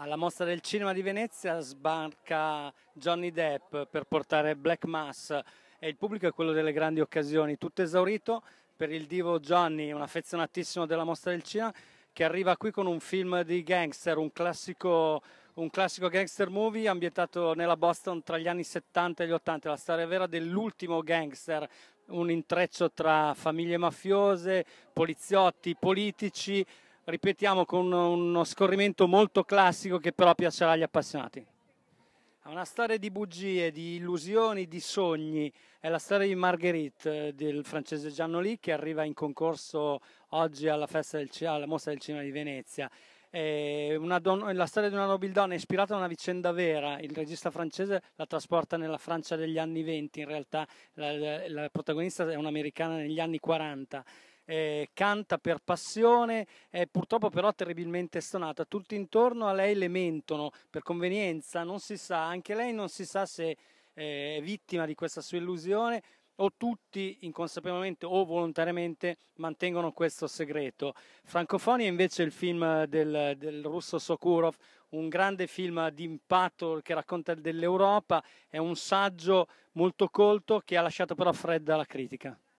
Alla mostra del cinema di Venezia sbarca Johnny Depp per portare Black Mass e il pubblico è quello delle grandi occasioni, tutto esaurito per il divo Johnny, un affezionatissimo della mostra del cinema, che arriva qui con un film di gangster, un classico, un classico gangster movie ambientato nella Boston tra gli anni 70 e gli 80, la storia vera dell'ultimo gangster, un intreccio tra famiglie mafiose, poliziotti, politici ripetiamo con uno scorrimento molto classico che però piacerà agli appassionati. È una storia di bugie, di illusioni, di sogni. È la storia di Marguerite, eh, del francese Giannoli, che arriva in concorso oggi alla, festa del, alla Mostra del Cinema di Venezia. Don- la storia di una nobildonna ispirata a una vicenda vera. Il regista francese la trasporta nella Francia degli anni venti. in realtà la, la, la protagonista è un'americana negli anni quaranta eh, canta per passione, è purtroppo però terribilmente stonata. Tutti intorno a lei le mentono per convenienza, non si sa, anche lei non si sa se eh, è vittima di questa sua illusione o tutti inconsapevolmente o volontariamente mantengono questo segreto. Francofonia invece è il film del, del russo Sokurov, un grande film di impatto che racconta dell'Europa, è un saggio molto colto che ha lasciato però fredda la critica.